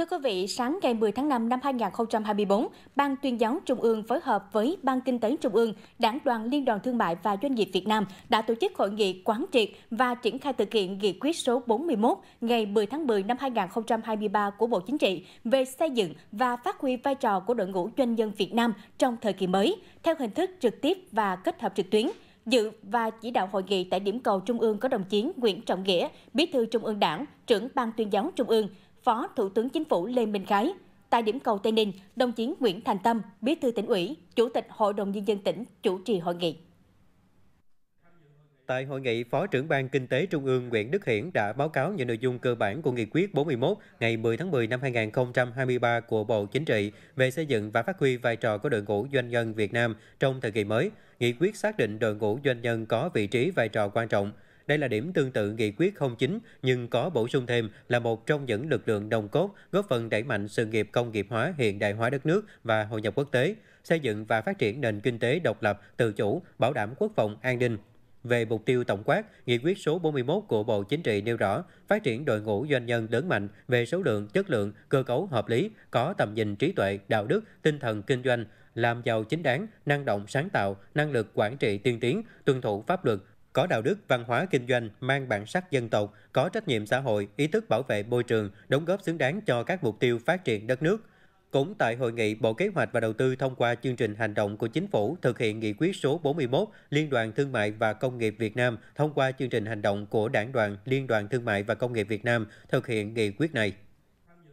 Thưa quý vị, sáng ngày 10 tháng 5 năm 2024, Ban tuyên giáo Trung ương phối hợp với Ban Kinh tế Trung ương, Đảng đoàn Liên đoàn Thương mại và Doanh nghiệp Việt Nam đã tổ chức hội nghị quán triệt và triển khai thực hiện nghị quyết số 41 ngày 10 tháng 10 năm 2023 của Bộ Chính trị về xây dựng và phát huy vai trò của đội ngũ doanh nhân Việt Nam trong thời kỳ mới, theo hình thức trực tiếp và kết hợp trực tuyến. Dự và chỉ đạo hội nghị tại điểm cầu Trung ương có đồng chí Nguyễn Trọng Nghĩa, Bí thư Trung ương Đảng, trưởng Ban tuyên giáo Trung ương, Phó Thủ tướng Chính phủ Lê Minh Khái. Tại điểm cầu Tây Ninh, đồng chí Nguyễn Thành Tâm, Bí thư tỉnh ủy, Chủ tịch Hội đồng Nhân dân tỉnh chủ trì hội nghị. Tại hội nghị, Phó trưởng ban Kinh tế Trung ương Nguyễn Đức Hiển đã báo cáo những nội dung cơ bản của Nghị quyết 41 ngày 10 tháng 10 năm 2023 của Bộ Chính trị về xây dựng và phát huy vai trò của đội ngũ doanh nhân Việt Nam trong thời kỳ mới. Nghị quyết xác định đội ngũ doanh nhân có vị trí vai trò quan trọng – đây là điểm tương tự nghị quyết 09 nhưng có bổ sung thêm là một trong những lực lượng đồng cốt góp phần đẩy mạnh sự nghiệp công nghiệp hóa hiện đại hóa đất nước và hội nhập quốc tế, xây dựng và phát triển nền kinh tế độc lập, tự chủ, bảo đảm quốc phòng an ninh, về mục tiêu tổng quát, nghị quyết số 41 của Bộ Chính trị nêu rõ phát triển đội ngũ doanh nhân lớn mạnh về số lượng, chất lượng, cơ cấu hợp lý, có tầm nhìn trí tuệ, đạo đức, tinh thần kinh doanh, làm giàu chính đáng, năng động sáng tạo, năng lực quản trị tiên tiến, tuân thủ pháp luật, có đạo đức văn hóa kinh doanh mang bản sắc dân tộc, có trách nhiệm xã hội, ý thức bảo vệ môi trường, đóng góp xứng đáng cho các mục tiêu phát triển đất nước. Cũng tại hội nghị, Bộ Kế hoạch và Đầu tư thông qua chương trình hành động của chính phủ thực hiện nghị quyết số 41 Liên đoàn Thương mại và Công nghiệp Việt Nam thông qua chương trình hành động của Đảng đoàn Liên đoàn Thương mại và Công nghiệp Việt Nam thực hiện nghị quyết này.